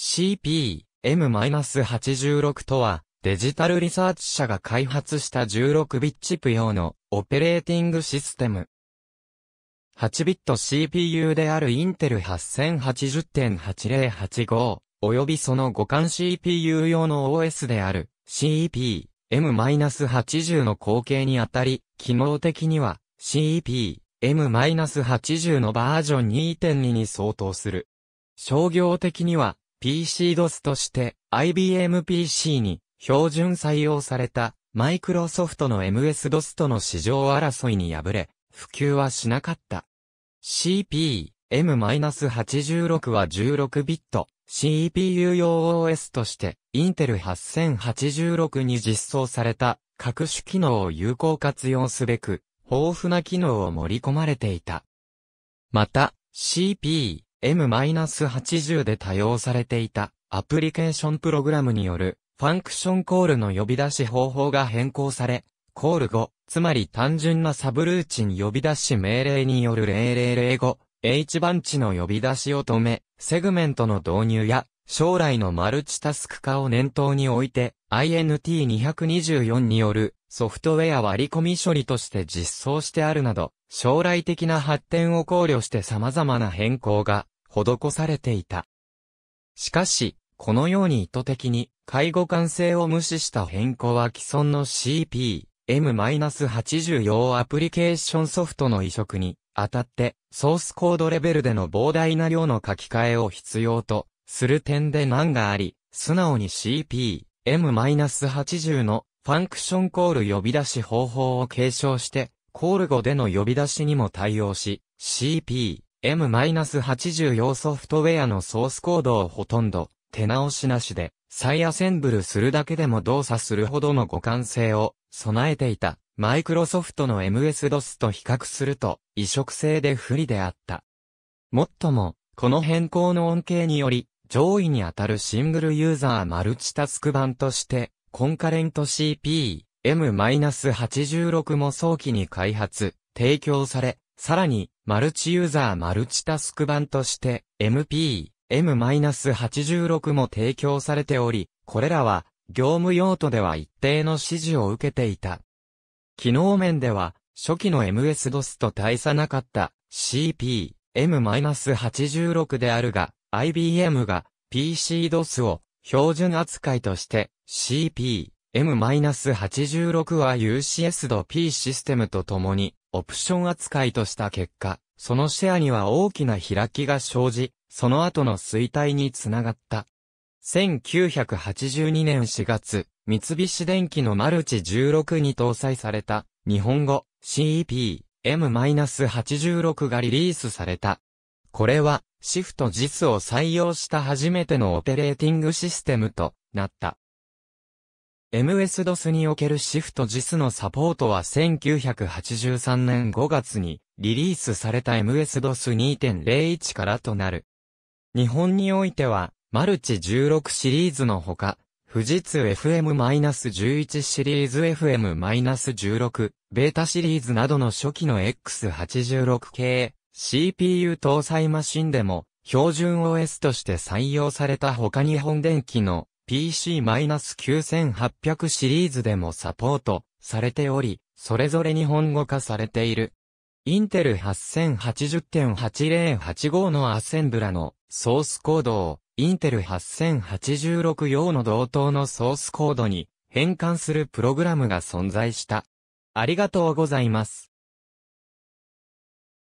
CP-M-86 とは、デジタルリサーチ社が開発した16ビットチップ用のオペレーティングシステム。8ビット CPU であるインテル8080.8085及びその互換 CPU 用の OS である c p m 8 0の後継にあたり、機能的には c p m 8 0のバージョン2.2に相当する。商業的には PCDOS として IBM PC に標準採用されたマイクロソフトの MS-DOS との市場争いに敗れ、普及はしなかった。CP、M-86 は16ビット、CPU 用 OS として、Intel 8086に実装された各種機能を有効活用すべく、豊富な機能を盛り込まれていた。また、CP、M-80 で多用されていたアプリケーションプログラムによるファンクションコールの呼び出し方法が変更され、コール後、つまり単純なサブルーチン呼び出し命令による0005、H 番地の呼び出しを止め、セグメントの導入や、将来のマルチタスク化を念頭に置いて、INT224 によるソフトウェア割り込み処理として実装してあるなど、将来的な発展を考慮して様々な変更が施されていた。しかし、このように意図的に介護完成を無視した変更は既存の CPM-80 用アプリケーションソフトの移植にあたってソースコードレベルでの膨大な量の書き換えを必要とする点で難があり、素直に CPM-80 のファンクションコール呼び出し方法を継承して、コール語での呼び出しにも対応し、CP、M-80 用ソフトウェアのソースコードをほとんど手直しなしで再アセンブルするだけでも動作するほどの互換性を備えていたマイクロソフトの MS-DOS と比較すると移植性で不利であった。もっとも、この変更の恩恵により上位にあたるシングルユーザーマルチタスク版としてコンカレント CP M-86 も早期に開発、提供され、さらに、マルチユーザーマルチタスク版として、MP、M-86 も提供されており、これらは、業務用途では一定の指示を受けていた。機能面では、初期の MS-DOS と大差なかった CP、M-86 であるが、IBM が PC-DOS を標準扱いとして CP、M-86 は UCS 度 P システムとともに、オプション扱いとした結果、そのシェアには大きな開きが生じ、その後の衰退につながった。1982年4月、三菱電機のマルチ16に搭載された、日本語 CEP M-86 がリリースされた。これは、シフト JIS を採用した初めてのオペレーティングシステムとなった。MS-DOS におけるシフト JIS のサポートは1983年5月にリリースされた MS-DOS 2.01からとなる。日本においては、マルチ16シリーズのほか、富士通 FM-11 シリーズ FM-16、ベータシリーズなどの初期の X86 系、CPU 搭載マシンでも、標準 OS として採用された他日本電機の PC-9800 シリーズでもサポートされており、それぞれ日本語化されている。インテル8080.8085のアセンブラのソースコードを、インテル8086用の同等のソースコードに変換するプログラムが存在した。ありがとうございます。